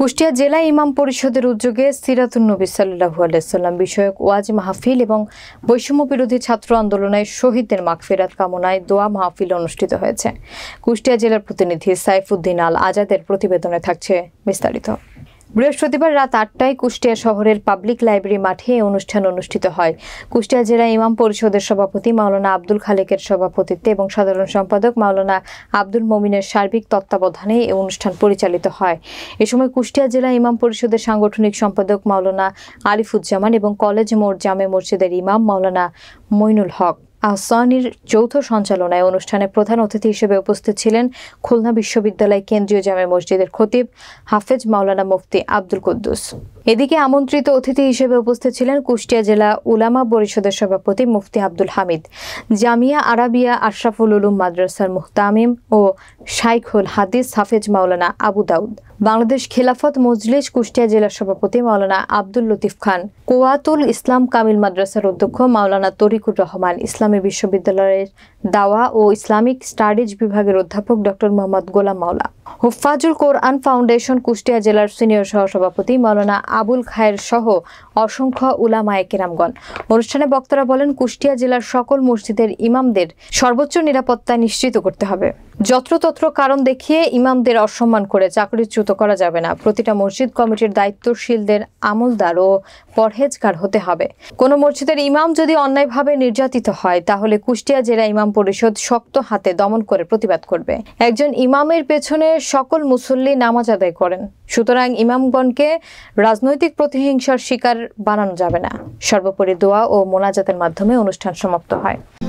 কুষ্টিয়া জেলা ইমাম পরিষদের উদ্যোগে সিরাতুন্নবী সাল্লু আলাইসাল্লাম বিষয়ক ওয়াজ মাহফিল এবং বৈষম্য বিরোধী ছাত্র আন্দোলনে শহীদদের মাগফিরাত কামনায় দোয়া মাহফিল অনুষ্ঠিত হয়েছে কুষ্টিয়া জেলার প্রতিনিধি সাইফুদ্দিন আল আজাদের প্রতিবেদনে থাকছে বিস্তারিত বৃহস্পতিবার রাত আটটায় কুষ্টিয়া শহরের পাবলিক লাইব্রেরি মাঠে এই অনুষ্ঠান অনুষ্ঠিত হয় কুষ্টিয়া জেলা ইমাম পরিষদের সভাপতি মাওলানা আব্দুল খালেকের সভাপতিত্বে এবং সাধারণ সম্পাদক মাওলানা আব্দুল মমিনের সার্বিক তত্ত্বাবধানে এই অনুষ্ঠান পরিচালিত হয় এ সময় কুষ্টিয়া জেলা ইমাম পরিষদের সাংগঠনিক সম্পাদক মাওলানা আরিফুজ্জামান এবং কলেজ মোড় জামে মসজিদের ইমাম মাওলানা মইনুল হক আহসানির যৌথ সঞ্চালনায় অনুষ্ঠানে প্রধান অতিথি হিসেবে উপস্থিত ছিলেন খুলনা বিশ্ববিদ্যালয় কেন্দ্রীয় জামে মসজিদের খতিব হাফেজ মাওলানা মুফতি আব্দুল কুদ্দুস এদিকে আমন্ত্রিত অতিথি হিসেবে উপস্থিত ছিলেন কুষ্টিয়া জেলা উলামা পরিষদের সভাপতি মুফতি আব্দুল হামিদ জামিয়া আরাবিয়া আশরাফুল উলুম মাদ্রাসার মুহতামিম ও শাইখুল হাদিস হাফেজ মাওলানা আবু দাউদ বাংলাদেশ খেলাফত মজলিস কুষ্টিয়া জেলার সভাপতি মাওলানা আব্দুল লতিফ খান কোয়াতুল ইসলাম কামিল মাদ্রাসার অধ্যক্ষ মাওলানা তরিকুর রহমান ইসলামী বিশ্ববিদ্যালয়ের দাওয়া ও ইসলামিক স্টাডিজ বিভাগের অধ্যাপক ডক্টর মোহাম্মদ গোলাম মাওলা হুফাজুল কোরআন ফাউন্ডেশন কুষ্টিয়া জেলার সিনিয়র সহসভাপতি মাওলানা আবুল খায়ের সহ অসংখ্য উলামায়ে কেরামগণ অনুষ্ঠানে বক্তারা বলেন কুষ্টিয়া জেলার সকল মসজিদের ইমামদের সর্বোচ্চ নিরাপত্তা নিশ্চিত করতে হবে যত্রতত্র কারণ দেখিয়ে ইমামদের অসম্মান করে চাকরিচ্যুত করা যাবে না প্রতিটা মসজিদ কমিটির দায়িত্বশীলদের আমলদার ও পরহেজগার হতে হবে কোনো মসজিদের ইমাম যদি অন্যায়ভাবে নির্যাতিত হয় তাহলে কুষ্টিয়া জেলা ইমাম পরিষদ শক্ত হাতে দমন করে প্রতিবাদ করবে একজন ইমামের পেছনে সকল মুসল্লি নামাজ আদায় করেন সুতরাং ইমামগণকে রাজনৈতিক প্রতিহিংসার শিকার বানানো যাবে না সর্বোপরি দোয়া ও মোনাজাতের মাধ্যমে অনুষ্ঠান সমাপ্ত হয়